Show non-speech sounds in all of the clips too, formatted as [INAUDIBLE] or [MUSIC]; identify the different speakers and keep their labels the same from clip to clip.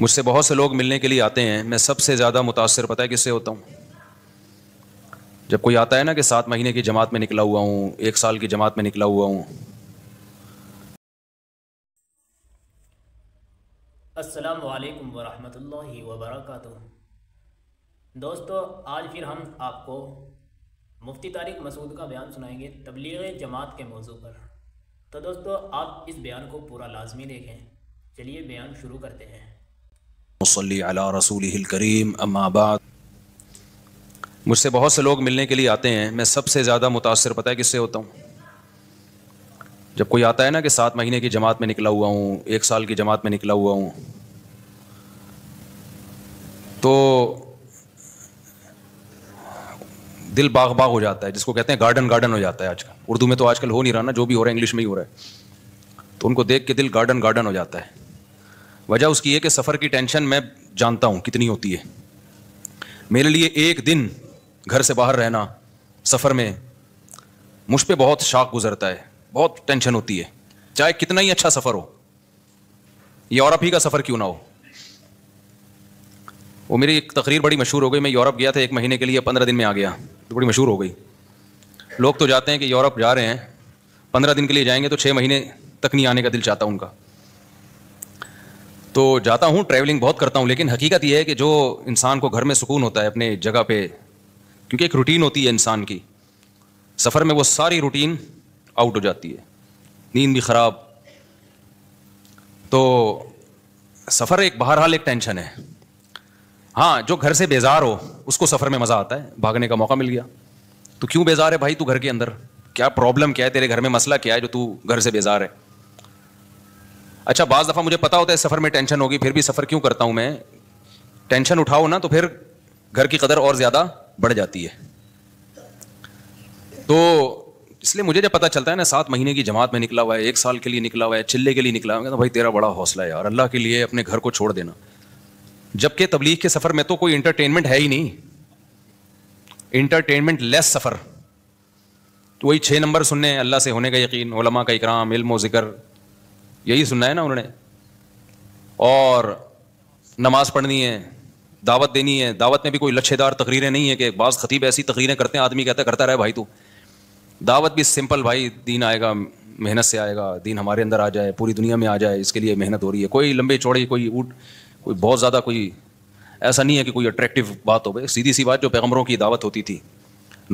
Speaker 1: मुझसे बहुत से लोग मिलने के लिए आते हैं मैं सबसे ज़्यादा मुतासर पता है किससे होता हूँ जब कोई आता है ना कि सात महीने की जमात में निकला हुआ हूँ एक साल की जमात में निकला हुआ हूँ अस्सलाम वालेकुम वरहमतुल्लाहि दोस्तों आज फिर हम आपको मुफ्ती तारिक मसूद का बयान सुनाएंगे तबलीग जमात के मौजू पर तो दोस्तों आप इस बयान को पूरा लाजमी देखें चलिए बयान शुरू करते हैं मसली अला रसूल करीम अम्माबाद मुझसे बहुत से लोग मिलने के लिए आते हैं मैं सबसे ज़्यादा मुतासर पता है किससे होता हूँ जब कोई आता है ना कि सात महीने की जमात में निकला हुआ हूँ एक साल की जमात में निकला हुआ हूँ तो दिल बाग बाग हो जाता है जिसको कहते हैं गार्डन गार्डन हो जाता है आजकल उर्दू में तो आजकल हो नहीं रहा ना जो भी हो रहा है इंग्लिश में ही हो रहा है तो उनको देख के दिल गार्डन गार्डन हो जाता है वजह उसकी है कि सफ़र की टेंशन मैं जानता हूँ कितनी होती है मेरे लिए एक दिन घर से बाहर रहना सफ़र में मुझ पर बहुत शाख गुजरता है बहुत टेंशन होती है चाहे कितना ही अच्छा सफ़र हो यूरोप ही का सफ़र क्यों ना हो वो मेरी एक तकरीर बड़ी मशहूर हो गई मैं यूरोप गया था एक महीने के लिए पंद्रह दिन में आ गया तो बड़ी मशहूर हो गई लोग तो जाते हैं कि यूरोप जा रहे हैं पंद्रह दिन के लिए जाएंगे तो छः महीने तक नहीं आने का दिल चाहता उनका तो जाता हूँ ट्रैवलिंग बहुत करता हूँ लेकिन हकीकत यह है कि जो इंसान को घर में सुकून होता है अपने जगह पर क्योंकि एक रूटीन होती है इंसान की सफ़र में वो सारी रूटीन आउट हो जाती है नींद भी ख़राब तो सफ़र एक बहर हाल एक टेंशन है हाँ जो घर से बेजार हो उसको सफ़र में मज़ा आता है भागने का मौका मिल गया तो क्यों बेजार है भाई तू घर के अंदर क्या प्रॉब्लम क्या है तेरे घर में मसला क्या है जो तू घर से बेजार है अच्छा बाज़ दफ़ा मुझे पता होता है सफ़र में टेंशन होगी फिर भी सफ़र क्यों करता हूँ मैं टेंशन उठाओ ना तो फिर घर की कदर और ज़्यादा बढ़ जाती है तो इसलिए मुझे जब पता चलता है ना सात महीने की जमात में निकला हुआ है एक साल के लिए निकला हुआ है चिल्ले के लिए निकला हुआ है तो भाई तेरा बड़ा हौसला है यार अल्लाह के लिए अपने घर को छोड़ देना जबकि तबलीग के सफ़र में तो कोई इंटरटेनमेंट है ही नहीं इंटरटेनमेंट लेस सफ़र तो वही छः नंबर सुनने अल्लाह से होने का यकीन ओलमा का इकराम इल्म जिक्र यही सुनना है ना उन्होंने और नमाज पढ़नी है दावत देनी है दावत में भी कोई लच्छेदार तकरीरें नहीं है कि बाज़ खतीब ऐसी तकरीरें करते हैं आदमी कहता है करता रहे भाई तू दावत भी सिंपल भाई दीन आएगा मेहनत से आएगा दीन हमारे अंदर आ जाए पूरी दुनिया में आ जाए इसके लिए मेहनत हो रही है कोई लंबे चौड़े कोई ऊट कोई बहुत ज़्यादा कोई ऐसा नहीं है कि कोई अट्रैक्टिव बात हो भाई सीधी सी बात जो पैगमरों की दावत होती थी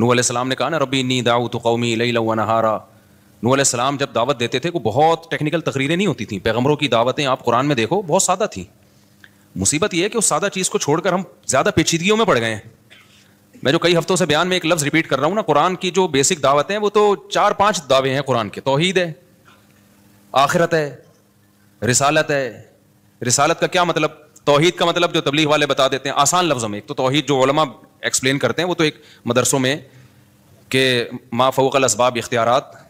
Speaker 1: नू आसमाम ने कहा ना रबी नी दाऊ तो कौमी लई लऊ नहारा नू सलाम जब दावत देते थे वो बहुत टेक्निकल तकरीरें नहीं होती थी पैगमरों की दावतें आप कुरान में देखो बहुत सादा थी मुसीबत यह है कि उस सादा चीज़ को छोड़कर हम ज़्यादा पेचीदगियों में पड़ गए हैं मैं जो कई हफ्तों से बयान में एक लफ्ज़ रिपीट कर रहा हूँ ना कुरान की जो बेसिक दावत है वो तो चार पाँच दावे हैं कुरान के तोहद है आखिरत है रिसालत है रिसालत का क्या मतलब तोहद का मतलब जो तबलीग वाले बता देते हैं आसान लफ्ज़ों में एक तो तोहहीद जो ओलमा एक्सप्लेन करते हैं वो तो एक मदरसों में के फोकल इसबाब इख्तियारत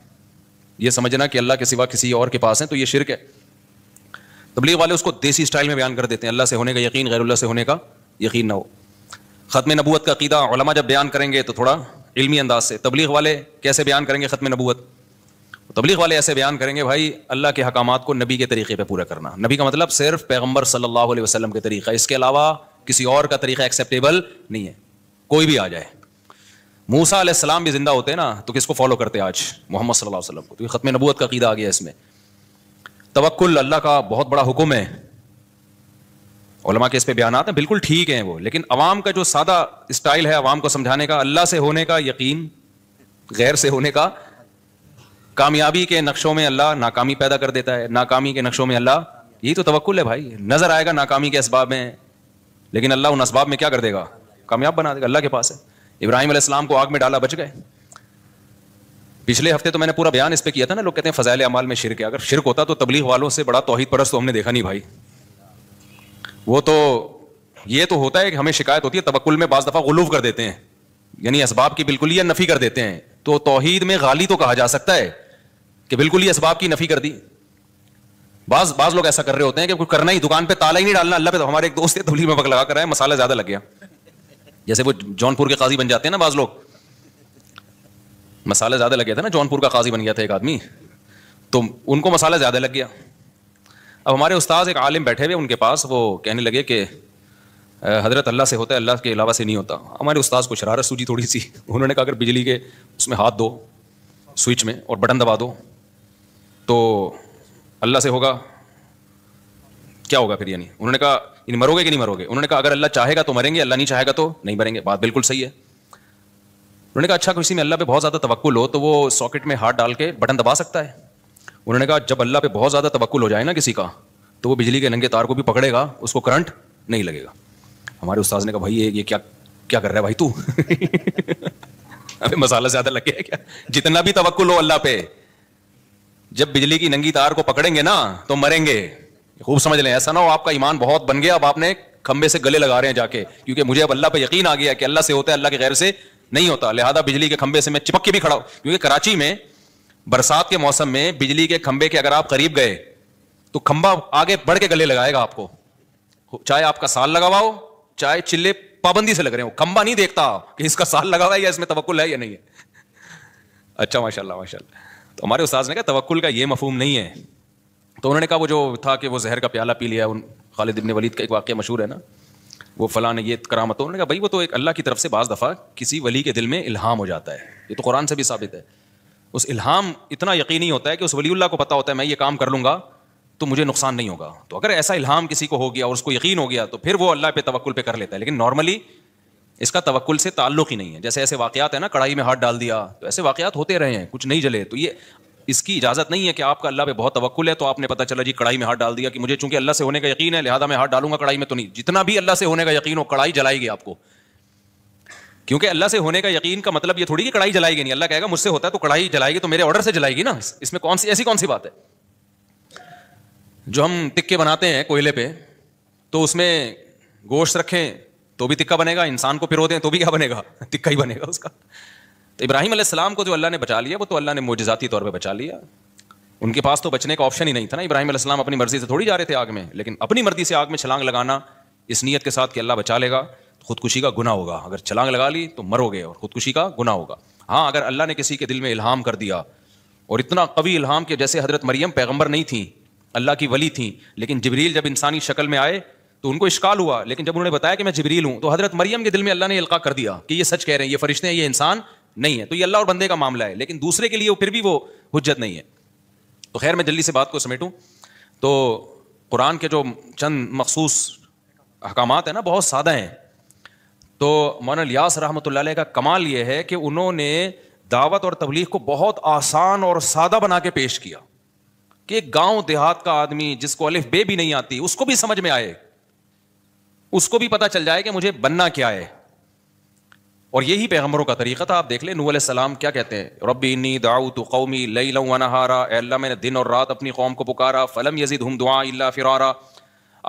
Speaker 1: ये समझना कि अल्लाह के सिवा किसी और के पास है तो ये शिरक है तबलीग वाले उसको देसी स्टाइल में बयान कर देते हैं अल्लाह से होने का यकीन गैरुल्ला से होने का यकीन ना हो ख़त्म नबूत का क़ीदा जब बयान करेंगे तो थोड़ा इलमी अंदाज से तबलीग वाले कैसे बयान करेंगे ख़त्म नबूत तबलीग वाले ऐसे बयान करेंगे भाई अल्लाह के हकाम को नबी के तरीके पर पूरा करना नबी का मतलब सिर्फ पैगम्बर सल्ला वसलम के तरीका इसके अलावा किसी और का तरीका एक्सेप्टेबल नहीं है कोई भी आ जाए मूसा अलैहिस्सलाम भी जिंदा होते हैं ना तो किसको फॉलो करते आज मोहम्मद सल्लल्लाहु अलैहि वसल्लम को तो ख़त्म नबूत का कीदा आ गया इसमें तवक्ल अल्लाह का बहुत बड़ा हुक्म है उलमा के इस पे बयान हैं बिल्कुल ठीक हैं वो लेकिन अवाम का जो सादा स्टाइल है अवाम को समझाने का अल्लाह से होने का यकीन गैर से होने का कामयाबी के नक्शों में अल्लाह नाकामी पैदा कर देता है नाकामी के नक्शों में अल्लाह यही तो तवक्ल है भाई नजर आएगा नाकामी के इसबाब में लेकिन अल्लाह उन इसबाब में क्या कर देगा कामयाब बना देगा अल्लाह के पास है इब्राहिम अलैहिस्सलाम को आग में डाला बच गए पिछले हफ्ते तो मैंने पूरा बयान इस पर किया था ना लोग कहते हैं फजाइल अमाल में शिरक है अगर शिरक होता तो तबलीग वालों से बड़ा तोहहीद परस्त तो हमने देखा नहीं भाई वो तो ये तो होता है कि हमें शिकायत होती है तवक्ल में बाज दफ़ा गलूफ कर देते हैं यानी इसबाब की बिल्कुल यह नफ़ी कर देते हैं तो तौहीद में गाली तो कहा जा सकता है कि बिल्कुल ही इसबाब की नफ़ी कर दी बाज बाज लोग ऐसा कर रहे होते हैं कि कुछ करना ही दुकान पे ताला ही नहीं डालना अल्लाह पे तो हमारे एक दोस्त है तबलीग में वक्त लगा कर रहा है मसाला ज़्यादा लग गया जैसे वो जौनपुर के काजी बन जाते हैं ना बाज लोग मसाला ज़्यादा लग गया था ना जौनपुर का काजी बन गया था एक आदमी तो उनको मसाला ज़्यादा लग गया अब हमारे उस्ताद एक आलिम बैठे हुए उनके पास वो कहने लगे कि हज़रत अल्लाह से होता है अल्लाह के अलावा से नहीं होता हमारे उस्ताद को शरारत सूझी थोड़ी सी उन्होंने कहा अगर बिजली के उसमें हाथ दो स्विच में और बटन दबा दो तो अल्लाह से होगा क्या होगा फिर यानी उन्होंने कहा यानी मरोगे कि नहीं मरोगे उन्होंने कहा अगर अल्लाह चाहेगा तो मरेंगे अल्लाह नहीं चाहेगा तो नहीं मरेंगे बात बिल्कुल सही है उन्होंने कहा अच्छा किसी में अल्लाह पे बहुत ज़्यादा तवक्ल हो तो वो सॉकेट में हाथ डाल के बटन दबा सकता है उन्होंने कहा जब अल्लाह पे बहुत ज़्यादा तवक्ल हो जाए ना किसी का तो वो बिजली के नंगे तार को भी पकड़ेगा उसको करंट नहीं लगेगा हमारे उस्ताद ने कहा भाई ये ये क्या क्या कर रहा है भाई तू [LAUGHS] अबे मसाला ज़्यादा लग गया क्या जितना भी तवक्ल हो अल्लाह पे जब बिजली की नंगी तार को पकड़ेंगे ना तो मरेंगे खूब समझ लें ऐसा ना हो आपका ईमान बहुत बन गया अब आपने खंबे से गले लगा रहे हैं जाके क्योंकि मुझे अब अल्लाह पर यकीन आ गया कि अल्लाह से होता है अल्लाह के गैर से नहीं होता लिहाजा बिजली के खंबे से मैं चिपक के भी खड़ा हूं क्योंकि कराची में बरसात के मौसम में बिजली के खंबे के अगर आप करीब गए तो खंबा आगे बढ़ के गले लगाएगा आपको चाहे आपका साल लगावाओ हो चाहे चिल्ले पाबंदी से लग रहे हो खंबा नहीं देखता कि इसका साल लगा हुआ है या इसमें तवक्ल है या नहीं है अच्छा माशाल्लाह माशाल्लाह तो हमारे उस्ताद ने कहा तवक्ल का ये मफहूम नहीं है तो उन्होंने कहा वो जो था कि वो जहर का प्याला पी लिया उन खालिद इबन वलीद का एक वाक्य मशहूर है ना वो फ़लाँ ये करामत तो उन्होंने कहा भाई वो तो एक अल्लाह की तरफ से बाज़ दफ़ा किसी वली के दिल में इल्हाम हो जाता है ये तो कुरान से भी साबित है उस इल्हाम इतना यकीनी होता है कि उस वलील्ला को पता होता है मैं ये काम कर लूँगा तो मुझे नुकसान नहीं होगा तो अगर ऐसा इल्हाम किसी को हो गया और उसको यकीन हो गया तो फिर वो अल्लाह पे तवक्ल पे कर लेता है लेकिन नॉर्मली इसका तवक्ल से ताल्लुक ही नहीं है जैसे ऐसे वाक़ात है ना कढ़ाई में हाथ डाल दिया तो ऐसे वाकयात होते रहे हैं कुछ नहीं जले तो ये इसकी इजाजत नहीं है कि आपका अल्लाह पे बहुत तवक्ल है तो आपने पता चला जी कढ़ाई में हाथ डाल दिया कि मुझे चूंकि अल्लाह से होने का यकीन है लिहाजा मैं हाथ डालूंगा कढ़ाई में तो नहीं जितना भी अल्लाह से होने का यकीन हो कढ़ाई जलाएगी आपको क्योंकि अल्लाह से होने का यकीन का मतलब ये थोड़ी कि कढ़ाई जलाएगी नहीं अल्लाह कहेगा मुझसे होता है तो कढ़ाई जलाएगी तो मेरे ऑर्डर से जलाएगी ना इसमें कौन सी ऐसी कौन सी बात है जो हम टिक्के बनाते हैं कोयले पे तो उसमें गोश्त रखें तो भी तिक्का बनेगा इंसान को पिरो दें तो भी क्या बनेगा तिक्का [LAUGHS] ही बनेगा उसका तो इब्राहिम सलाम को जो अल्लाह ने बचा लिया वो तो अल्लाह ने मोजाती तौर पर बचा लिया उनके पास तो बचने का ऑप्शन ही नहीं था ना इब्राहिम सलाम अपनी मर्जी से थोड़ी जा रहे थे आग में लेकिन अपनी मर्जी से आग में छलांग लगाना इस नीयत के साथ कि अल्लाह बचा लेगा तो खुदकुशी का गुना होगा अगर छलांग लगा ली तो मरोगे और खुदकुशी का गुना होगा हाँ अगर अल्लाह ने किसी के दिल में इल्हाम कर दिया और इतना कवी इल्हाम कि जैसे हजरत मरियम पैगम्बर नहीं थी अल्लाह की वली थी लेकिन जबरील जब इंसानी शक्ल में आए तो उनको इश्काल हुआ लेकिन जब उन्होंने बताया कि मैं जबरील हूँ तो हजरत मरियम के दिल में अल्लाह ने इल्का कर दिया कि ये सच कह रहे हैं ये फरिश्ते हैं ये इंसान नहीं है तो ये अल्लाह और बंदे का मामला है लेकिन दूसरे के लिए फिर भी वो हजत नहीं है तो खैर मैं जल्दी से बात को समेटूँ तो कुरान के जो चंद मखसूस अहकाम हैं ना बहुत सादा हैं तो मौलाना लियास रहमत का कमाल ये है कि उन्होंने दावत और तबलीग को बहुत आसान और सादा बना के पेश किया कि एक गांव देहात का आदमी जिसको अलिफ बे भी नहीं आती उसको भी समझ में आए उसको भी पता चल जाए कि मुझे बनना क्या है और यही पैगम्बरों का तरीका था आप देख ले नूल सलाम क्या कहते हैं रबी नी दाऊत कौमी लई लहारा अल्लाह मैंने दिन और रात अपनी कौम को पुकारा फ़लम यजीद हम दुआ अल्ला फिरारा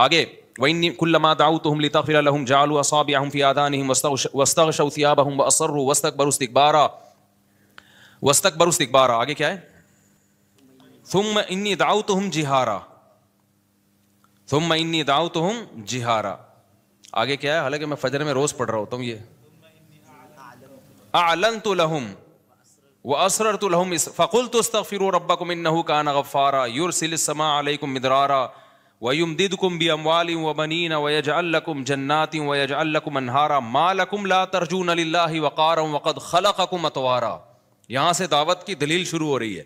Speaker 1: आगे वही कुल्लमा दाऊत हम लिता फिर जालू असाब याहम फ़ियादान वस्तक शौसियाब हम असर वस्तक बरुस्तबारा वस्तक बरुस्तबारा आगे क्या है तुम इन्नी दाऊत हम जिहारा तुम इन्नी दाऊत हम जिहारा आगे क्या है हालांकि मैं फजर में रोज़ पढ़ रहा होता हूँ ये आलन तो लहम व असरर तो लहम फ़कुल तो तफ़िर रब्बकुम इन्नहु कान गफ़ारा युरसिल समा अलैकुम मिदरारा वयुम दिदकुम बी अमवाल व बनीन वयजअल्लकुम जन्नाति वयजअल्लकुम अनहारा मालकुम ला तरजून लिल्लाहि वकारम वक़द खलककुम अतवारा यहाँ से दावत की दलील शुरू हो रही है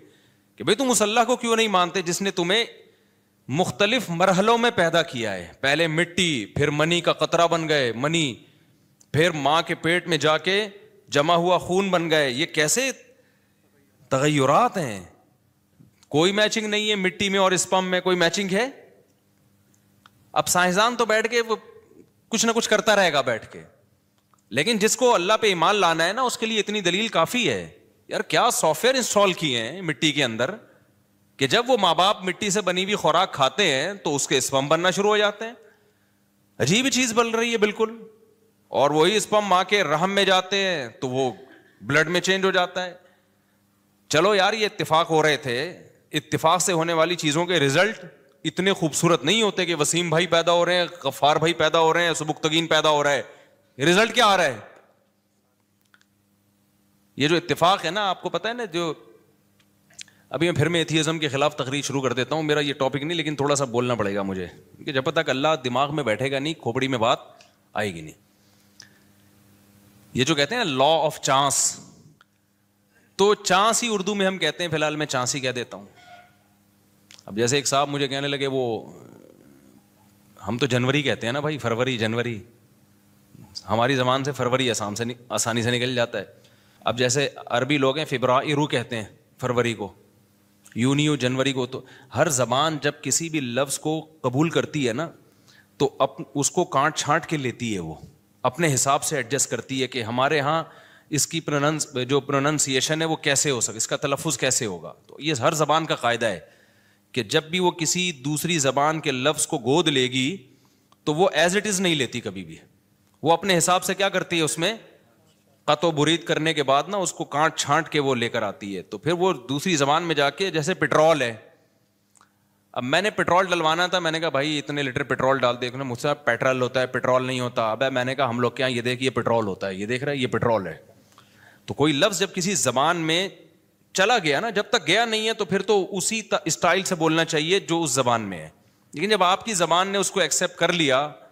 Speaker 1: कि भाई तुम उस को क्यों नहीं मानते जिसने तुम्हें मुख्तलिफ मरहलों में पैदा किया है पहले मिट्टी फिर मनी का कतरा बन गए मनी फिर माँ के पेट में जाके जमा हुआ खून बन गए ये कैसे तगैरात हैं कोई मैचिंग नहीं है मिट्टी में और स्पम में कोई मैचिंग है अब साइंसदान तो बैठ के वो कुछ ना कुछ करता रहेगा बैठ के लेकिन जिसको अल्लाह पे ईमान लाना है ना उसके लिए इतनी दलील काफी है यार क्या सॉफ्टवेयर इंस्टॉल किए हैं मिट्टी के अंदर कि जब वो माँ बाप मिट्टी से बनी हुई खुराक खाते हैं तो उसके स्पम बनना शुरू हो जाते हैं अजीब चीज बन रही है बिल्कुल और वही स्पम माँ के रहम में जाते हैं तो वो ब्लड में चेंज हो जाता है चलो यार ये इतफाक हो रहे थे इतफाक से होने वाली चीज़ों के रिजल्ट इतने खूबसूरत नहीं होते कि वसीम भाई पैदा हो रहे हैं गफार भाई पैदा हो रहे हैं सुबुक्तगीन पैदा हो रहा है रिजल्ट क्या आ रहा है ये जो इतफाक है ना आपको पता है ना जो अभी मैं फिर मैं एथियज़म के खिलाफ तकरीर शुरू कर देता हूँ मेरा ये टॉपिक नहीं लेकिन थोड़ा सा बोलना पड़ेगा मुझे क्योंकि जब तक अल्लाह दिमाग में बैठेगा नहीं खोपड़ी में बात आएगी नहीं ये जो कहते हैं लॉ ऑफ चांस तो चांस ही उर्दू में हम कहते हैं फिलहाल मैं चांस ही कह देता हूं अब जैसे एक साहब मुझे कहने लगे वो हम तो जनवरी कहते हैं ना भाई फरवरी जनवरी हमारी जबान से फरवरी आसाम से आसानी से निकल जाता है अब जैसे अरबी लोग हैं फिब्रारू कहते हैं फरवरी को यूनियो जनवरी को तो हर जबान जब किसी भी लफ्ज़ को कबूल करती है ना तो अप उसको काट छाँट के लेती है वो अपने हिसाब से एडजस्ट करती है कि हमारे यहाँ इसकी प्रोनंस जो प्रोनंसिएशन है वो कैसे हो सके इसका तलफ़ कैसे होगा तो ये हर ज़बान का कायदा है कि जब भी वो किसी दूसरी ज़बान के लफ्ज़ को गोद लेगी तो वो एज इट इज़ नहीं लेती कभी भी वो अपने हिसाब से क्या करती है उसमें कतो बुरीद करने के बाद ना उसको काट छांट के वो लेकर आती है तो फिर वो दूसरी ज़बान में जाके जैसे पेट्रोल है अब मैंने पेट्रोल डलवाना था मैंने कहा भाई इतने लीटर पेट्रोल डाल देख लो मुझसे पेट्रोल होता है पेट्रोल नहीं होता अब मैंने कहा हम लोग क्या ये देख ये पेट्रोल होता है ये देख रहा है ये पेट्रोल है तो कोई लफ्ज़ जब किसी जबान में चला गया ना जब तक गया नहीं है तो फिर तो उसी स्टाइल से बोलना चाहिए जो उस जबान में है लेकिन जब आपकी जबान ने उसको एक्सेप्ट कर लिया